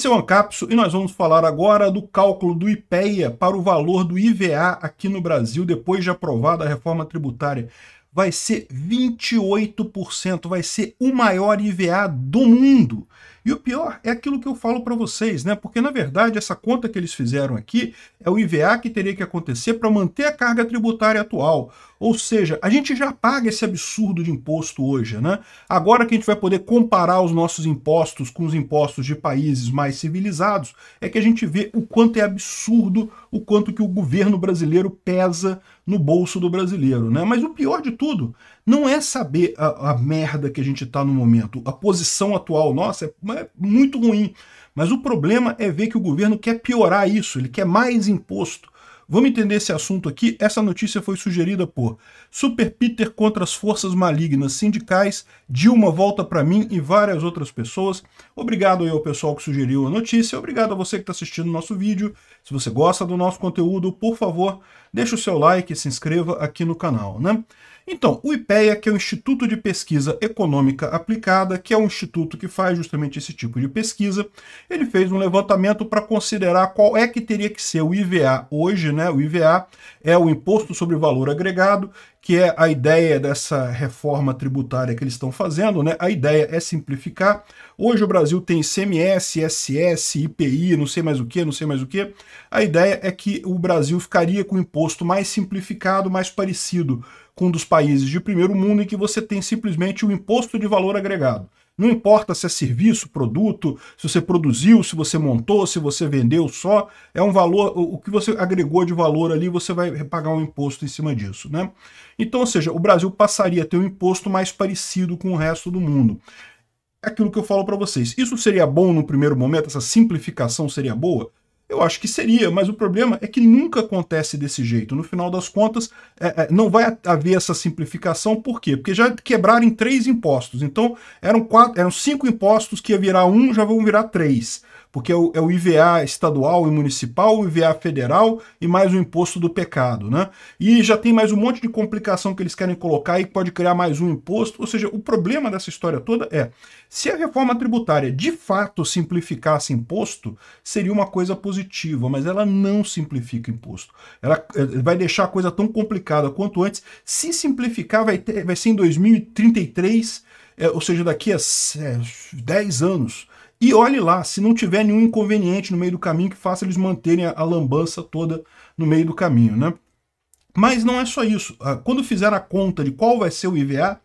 Esse é o Ancapso e nós vamos falar agora do cálculo do IPEA para o valor do IVA aqui no Brasil depois de aprovada a reforma tributária. Vai ser 28%, vai ser o maior IVA do mundo. E o pior é aquilo que eu falo para vocês, né? Porque na verdade essa conta que eles fizeram aqui é o IVA que teria que acontecer para manter a carga tributária atual. Ou seja, a gente já paga esse absurdo de imposto hoje, né? Agora que a gente vai poder comparar os nossos impostos com os impostos de países mais civilizados, é que a gente vê o quanto é absurdo, o quanto que o governo brasileiro pesa no bolso do brasileiro, né? Mas o pior de tudo não é saber a, a merda que a gente está no momento. A posição atual nossa é, é muito ruim. Mas o problema é ver que o governo quer piorar isso, ele quer mais imposto Vamos entender esse assunto aqui. Essa notícia foi sugerida por Super Peter contra as forças malignas sindicais, Dilma volta para mim e várias outras pessoas. Obrigado aí ao pessoal que sugeriu a notícia. Obrigado a você que está assistindo o nosso vídeo. Se você gosta do nosso conteúdo, por favor, deixe o seu like e se inscreva aqui no canal, né? Então, o IPEA, que é o Instituto de Pesquisa Econômica Aplicada, que é um instituto que faz justamente esse tipo de pesquisa, ele fez um levantamento para considerar qual é que teria que ser o IVA hoje, né? O IVA é o Imposto sobre Valor Agregado, que é a ideia dessa reforma tributária que eles estão fazendo, né? A ideia é simplificar. Hoje o Brasil tem CMS, SS, IPI, não sei mais o que, não sei mais o que. A ideia é que o Brasil ficaria com o imposto mais simplificado, mais parecido com um dos países de primeiro mundo em que você tem simplesmente o um imposto de valor agregado. Não importa se é serviço, produto, se você produziu, se você montou, se você vendeu só, é um valor, o que você agregou de valor ali, você vai pagar um imposto em cima disso, né? Então, ou seja, o Brasil passaria a ter um imposto mais parecido com o resto do mundo. É Aquilo que eu falo para vocês. Isso seria bom no primeiro momento? Essa simplificação seria boa? Eu acho que seria, mas o problema é que nunca acontece desse jeito. No final das contas, é, é, não vai haver essa simplificação, por quê? Porque já quebraram em três impostos. Então, eram, quatro, eram cinco impostos que ia virar um, já vão virar três porque é o, é o, IVA estadual e municipal, o IVA federal e mais o imposto do pecado, né? E já tem mais um monte de complicação que eles querem colocar e pode criar mais um imposto. Ou seja, o problema dessa história toda é se a reforma tributária de fato simplificasse imposto, seria uma coisa positiva positiva, mas ela não simplifica o imposto. Ela eh, vai deixar a coisa tão complicada quanto antes. Se simplificar, vai, ter, vai ser em 2033, é, eh, ou seja, daqui a é, 10 anos. E olhe lá, se não tiver nenhum inconveniente no meio do caminho que faça eles manterem a, a lambança toda no meio do caminho, né? Mas não é só isso. Ah, quando fizer a conta de qual vai ser o IVA,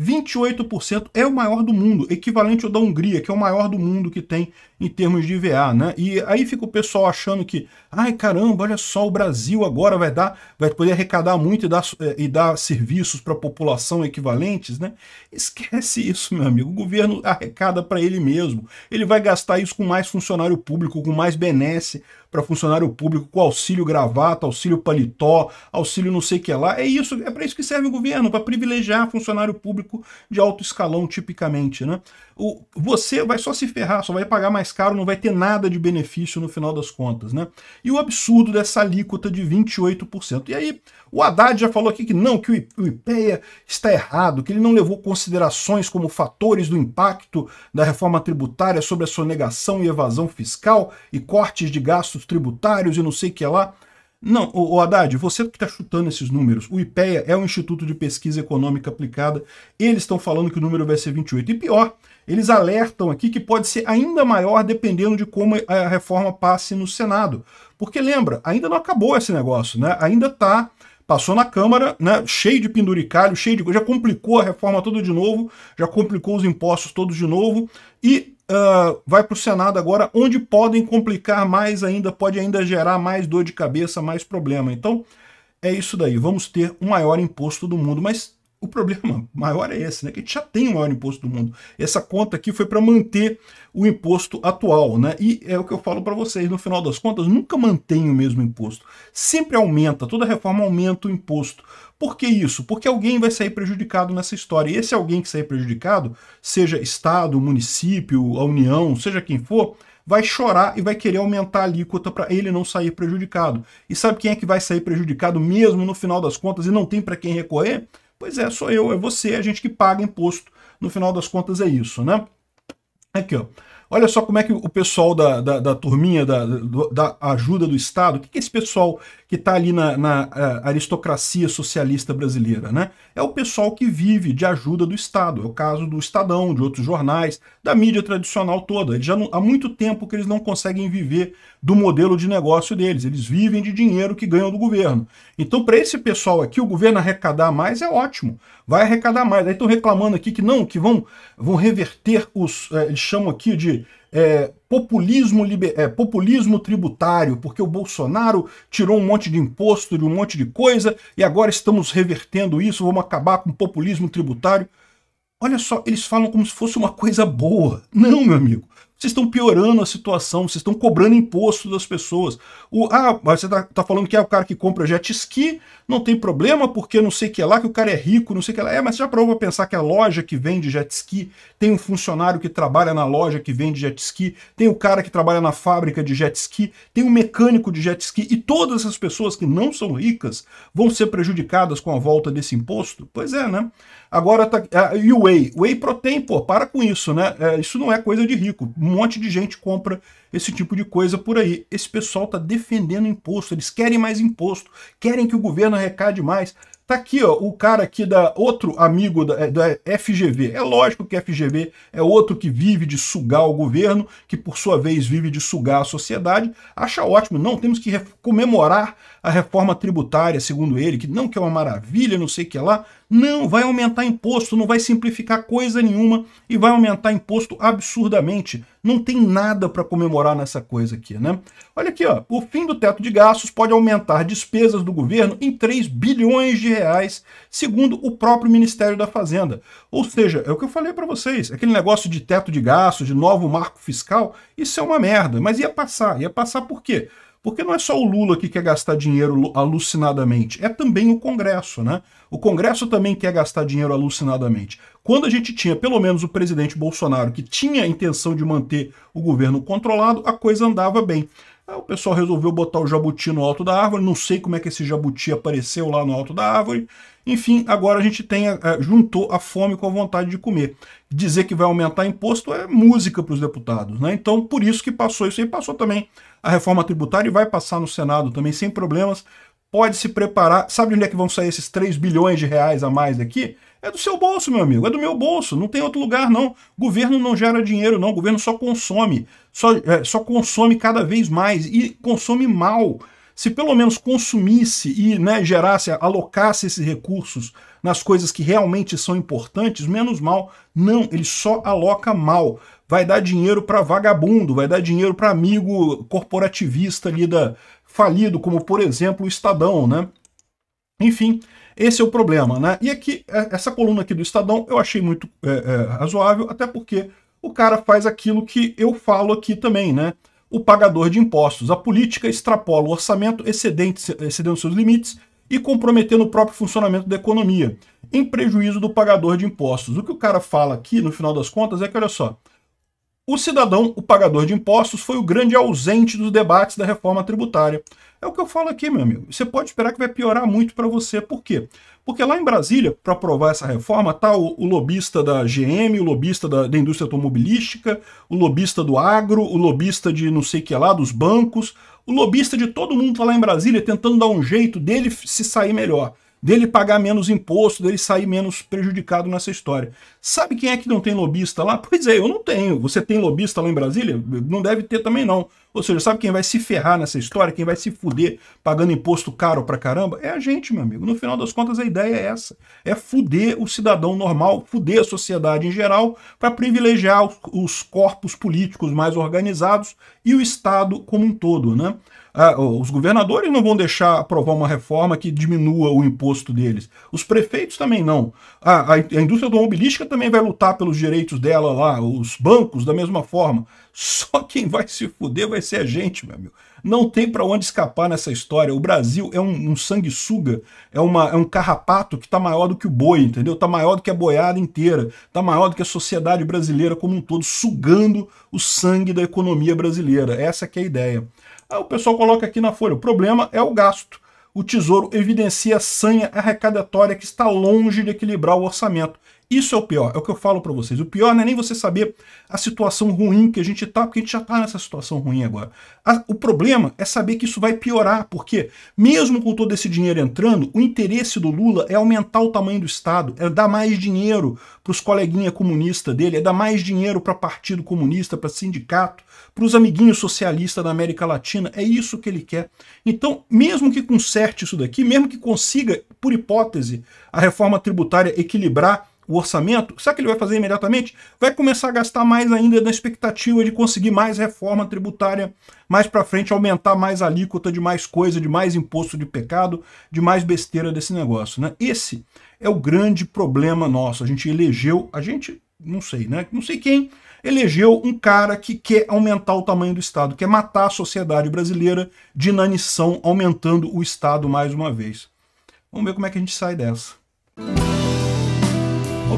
28% é o maior do mundo, equivalente ao da Hungria, que é o maior do mundo que tem em termos de IVA, né? E aí fica o pessoal achando que, ai caramba, olha só, o Brasil agora vai dar, vai poder arrecadar muito e dar, eh, e dar serviços para a população equivalentes, né? Esquece isso, meu amigo. O governo arrecada para ele mesmo. Ele vai gastar isso com mais funcionário público, com mais benesse para funcionário público, com auxílio gravata, auxílio paletó, auxílio não sei o que lá. É isso, é para isso que serve o governo, para privilegiar funcionário público de alto escalão, tipicamente, né? o, você vai só se ferrar, só vai pagar mais caro, não vai ter nada de benefício no final das contas, né? E o absurdo dessa alíquota de 28%. E aí, o Haddad já falou aqui que não, que o IPEA está errado, que ele não levou considerações como fatores do impacto da reforma tributária sobre a sonegação e evasão fiscal e cortes de gastos tributários e não sei o que lá. Não, o, o Haddad, você que está chutando esses números, o IPEA é o Instituto de Pesquisa Econômica Aplicada, eles estão falando que o número vai ser 28. E pior, eles alertam aqui que pode ser ainda maior dependendo de como a reforma passe no Senado. Porque lembra, ainda não acabou esse negócio, né? Ainda está passou na Câmara, né, cheio de penduricalho, cheio de coisa, já complicou a reforma toda de novo, já complicou os impostos todos de novo, e uh, vai para o Senado agora, onde podem complicar mais ainda, pode ainda gerar mais dor de cabeça, mais problema. Então, é isso daí. Vamos ter o maior imposto do mundo. Mas o problema maior é esse, né? Que a gente já tem o maior imposto do mundo. Essa conta aqui foi para manter o imposto atual, né? E é o que eu falo para vocês, no final das contas, nunca mantém o mesmo imposto. Sempre aumenta, toda reforma aumenta o imposto. Por que isso? Porque alguém vai sair prejudicado nessa história. E esse alguém que sair prejudicado, seja Estado, município, a União, seja quem for, vai chorar e vai querer aumentar a alíquota para ele não sair prejudicado. E sabe quem é que vai sair prejudicado mesmo no final das contas e não tem para quem recorrer? Pois é, sou eu, é você, a gente que paga imposto. No final das contas é isso, né? Aqui, ó. Olha só como é que o pessoal da, da, da turminha da, da ajuda do Estado, o que, que esse pessoal que está ali na, na é, aristocracia socialista brasileira, né? É o pessoal que vive de ajuda do Estado. É o caso do Estadão, de outros jornais, da mídia tradicional toda. Eles já não, há muito tempo que eles não conseguem viver do modelo de negócio deles. Eles vivem de dinheiro que ganham do governo. Então, para esse pessoal aqui, o governo arrecadar mais é ótimo. Vai arrecadar mais. Aí estão reclamando aqui que não, que vão, vão reverter os. É, eles chamam aqui de é, populismo, liber, é, populismo tributário, porque o Bolsonaro tirou um monte de imposto de um monte de coisa e agora estamos revertendo isso, vamos acabar com o populismo tributário. Olha só, eles falam como se fosse uma coisa boa. Não, meu amigo. Vocês estão piorando a situação, vocês estão cobrando imposto das pessoas. O, ah, você está tá falando que é o cara que compra jet ski, não tem problema, porque não sei o que é lá, que o cara é rico, não sei o que é lá. É, mas já provou para pensar que a loja que vende jet ski tem um funcionário que trabalha na loja que vende jet ski, tem o cara que trabalha na fábrica de jet ski, tem um mecânico de jet ski, e todas essas pessoas que não são ricas vão ser prejudicadas com a volta desse imposto? Pois é, né? Agora tá. Ah, e o whey? Whey protein, pô, para com isso, né? É, isso não é coisa de rico monte de gente compra esse tipo de coisa por aí. Esse pessoal está defendendo imposto, eles querem mais imposto, querem que o governo arrecade mais. Tá aqui, ó, o cara aqui da outro amigo da, é, da, FGV. É lógico que FGV é outro que vive de sugar o governo, que por sua vez vive de sugar a sociedade. Acha ótimo, não temos que comemorar a reforma tributária, segundo ele, que não que é uma maravilha, não sei o que lá. Não, vai aumentar imposto, não vai simplificar coisa nenhuma e vai aumentar imposto absurdamente. Não tem nada para comemorar nessa coisa aqui, né? Olha aqui, ó, o fim do teto de gastos pode aumentar despesas do governo em 3 bilhões de reais, segundo o próprio Ministério da Fazenda. Ou seja, é o que eu falei para vocês, aquele negócio de teto de gastos, de novo marco fiscal, isso é uma merda, mas ia passar, ia passar por quê? Porque não é só o Lula que quer gastar dinheiro alucinadamente, é também o Congresso, né? O Congresso também quer gastar dinheiro alucinadamente. Quando a gente tinha, pelo menos, o presidente Bolsonaro, que tinha a intenção de manter o governo controlado, a coisa andava bem. Aí o pessoal resolveu botar o jabuti no alto da árvore, não sei como é que esse jabuti apareceu lá no alto da árvore. Enfim, agora a gente tem eh, juntou a fome com a vontade de comer. Dizer que vai aumentar imposto é música para os deputados, né? Então, por isso que passou isso aí, passou também a reforma tributária e vai passar no Senado também sem problemas. Pode se preparar. Sabe onde é que vão sair esses 3 bilhões de reais a mais daqui? É do seu bolso, meu amigo, é do meu bolso, não tem outro lugar não. O governo não gera dinheiro não, o governo só consome, só, é, só consome cada vez mais e consome mal. Se pelo menos consumisse e né, gerasse, alocasse esses recursos nas coisas que realmente são importantes, menos mal. Não, ele só aloca mal. Vai dar dinheiro para vagabundo, vai dar dinheiro para amigo corporativista ali da, falido, como por exemplo o Estadão, né? Enfim, esse é o problema, né? E aqui, é, essa coluna aqui do Estadão eu achei muito é, é, razoável, até porque o cara faz aquilo que eu falo aqui também, né? O pagador de impostos. A política extrapola o orçamento, excedendo seus limites e comprometendo o próprio funcionamento da economia, em prejuízo do pagador de impostos. O que o cara fala aqui, no final das contas, é que, olha só, o cidadão, o pagador de impostos, foi o grande ausente dos debates da reforma tributária. É o que eu falo aqui, meu amigo. Você pode esperar que vai piorar muito para você. Por quê? Porque lá em Brasília, para aprovar essa reforma, tá o, o, lobista da GM, o lobista da, da, indústria automobilística, o lobista do agro, o lobista de não sei o que lá, dos bancos, o lobista de todo mundo tá lá em Brasília tentando dar um jeito dele se sair melhor dele pagar menos imposto, dele sair menos prejudicado nessa história. Sabe quem é que não tem lobista lá? Pois é, eu não tenho. Você tem lobista lá em Brasília? Não deve ter também não. Ou seja, sabe quem vai se ferrar nessa história? Quem vai se fuder pagando imposto caro pra caramba? É a gente, meu amigo. No final das contas, a ideia é essa. É fuder o cidadão normal, fuder a sociedade em geral, para privilegiar os, corpos políticos mais organizados e o Estado como um todo, né? Ah, os governadores não vão deixar aprovar uma reforma que diminua o imposto deles. Os prefeitos também não. Ah, a indústria automobilística também vai lutar pelos direitos dela lá, os bancos da mesma forma. Só quem vai se fuder vai ser a gente, meu amigo. Não tem para onde escapar nessa história. O Brasil é um, um sanguessuga, é, uma, é um carrapato que tá maior do que o boi, entendeu? Tá maior do que a boiada inteira, tá maior do que a sociedade brasileira como um todo, sugando o sangue da economia brasileira. Essa que é a ideia. Aí o pessoal coloca aqui na folha, o problema é o gasto. O Tesouro evidencia a sanha arrecadatória que está longe de equilibrar o orçamento isso é o pior, é o que eu falo para vocês. O pior não é nem você saber a situação ruim que a gente tá, porque a gente já tá nessa situação ruim agora. A, o problema é saber que isso vai piorar, porque mesmo com todo esse dinheiro entrando, o interesse do Lula é aumentar o tamanho do Estado, é dar mais dinheiro para os coleguinhas comunistas dele, é dar mais dinheiro para Partido Comunista, para sindicato, para os amiguinhos socialistas da América Latina. É isso que ele quer. Então, mesmo que conserte isso daqui, mesmo que consiga, por hipótese, a reforma tributária equilibrar o orçamento, será que ele vai fazer imediatamente? Vai começar a gastar mais ainda na expectativa de conseguir mais reforma tributária mais para frente, aumentar mais a alíquota de mais coisa, de mais imposto de pecado, de mais besteira desse negócio. Né? Esse é o grande problema nosso. A gente elegeu, a gente, não sei, né? Não sei quem elegeu um cara que quer aumentar o tamanho do Estado, quer matar a sociedade brasileira de inanição, aumentando o Estado mais uma vez. Vamos ver como é que a gente sai dessa.